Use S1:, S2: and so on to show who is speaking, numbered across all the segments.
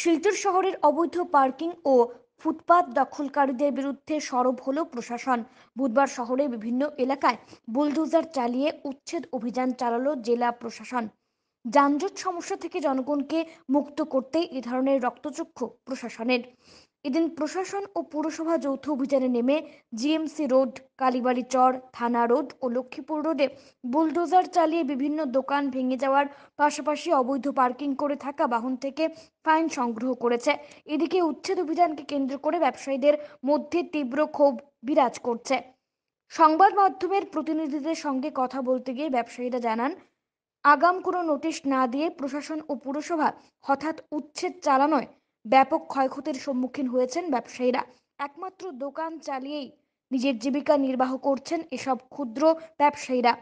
S1: শিলচর শহরের অবৈধ পার্কিং ও ফুটপাত দখলকারীদের বিরুদ্ধে সরব হল প্রশাসন বুধবার শহরের বিভিন্ন এলাকায় বুলডোজার চালিয়ে উচ্ছেদ অভিযান চালালো জেলা প্রশাসন যানজট সমস্যা থেকে জনগণকে মুক্ত করতে এ ধরনের রক্তচক্ষু প্রশাসনের এদিন প্রশাসন ও পুরসভা যৌথ অভিযানে নেমে জিএমসি রোড কালীবাড়ি চর থানা রোড ও লক্ষ্মীপুর রোডে বুলডোজার চালিয়ে বিভিন্ন দোকান ভেঙে যাওয়ার পাশাপাশি অবৈধ পার্কিং করে থাকা বাহন থেকে ফাইন সংগ্রহ করেছে এদিকে উচ্ছেদ অভিযানকে কেন্দ্র করে ব্যবসায়ীদের মধ্যে তীব্র ক্ষোভ বিরাজ করছে সংবাদ মাধ্যমের প্রতিনিধিদের সঙ্গে কথা বলতে গিয়ে ব্যবসায়ীরা জানান আগাম কোনো নোটিশ না দিয়ে প্রশাসন ও পুরসভা হঠাৎ উচ্ছেদ চালানোয় ব্যাপক ক্ষয়ক্ষতির সম্মুখীন হয়েছেন ব্যবসায়ীরা একমাত্র দোকান চালিয়েই নিজের জীবিকা নির্বাহ করছেন এসব ক্ষুদ্র ব্যবসায়ীরা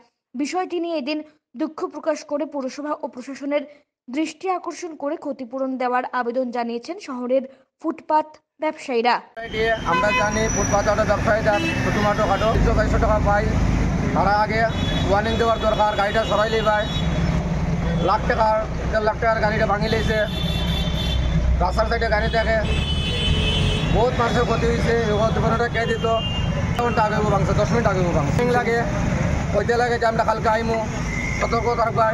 S1: বিষয়টি নিয়ে এদিন দুঃখ প্রকাশ করে পুরসভা ও প্রশাসনের দৃষ্টি আকর্ষণ করে ক্ষতিপূরণ দেওয়ার আবেদন জানিয়েছেন শহরের ফুটপাত ব্যবসায়ীরা
S2: আমরা জানি ফুটপাত ব্যবসায়ীরা ছোটোমাটো খাটো দুশো বাইশশো টাকা পাই তারা আগে ওয়ার্নিং দেওয়ার দরকার গাড়িটা সরাইলে পায় লাখ টাকার লাখ টাকার গাড়িটা ভাঙিলেছে রাস্তার সাইডে গাড়ি থাকে বহুত মানুষের ক্ষতি হয়েছে দুপুরটা কে দিত ঘন্টা আগে ভাঙছে দশ মিনিট আগে ভাঙছে লাগে ওইটা লাগে যে আমরা কালকে আইমো সতর্ক থাকবার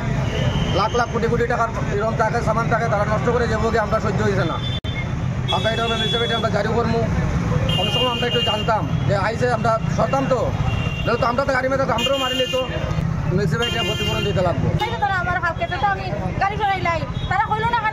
S2: লাখ লাখ কোটি কোটি টাকার এরকম থাকে সামান থাকে তারা নষ্ট করে যাবো কি আমরা সহ্য হয়েছে না আমরা এটা হিসেবে আমরা জারি করবো কম সময় আমরা একটু জানতাম যে আইসে আমরা সরতাম তো তো আমরা তো গাড়ি মেয়ে আমরাও মারিলে তো মিউনিসিপ্যালিটি প্রতিফলন দিতে লাগবো তারা কইল না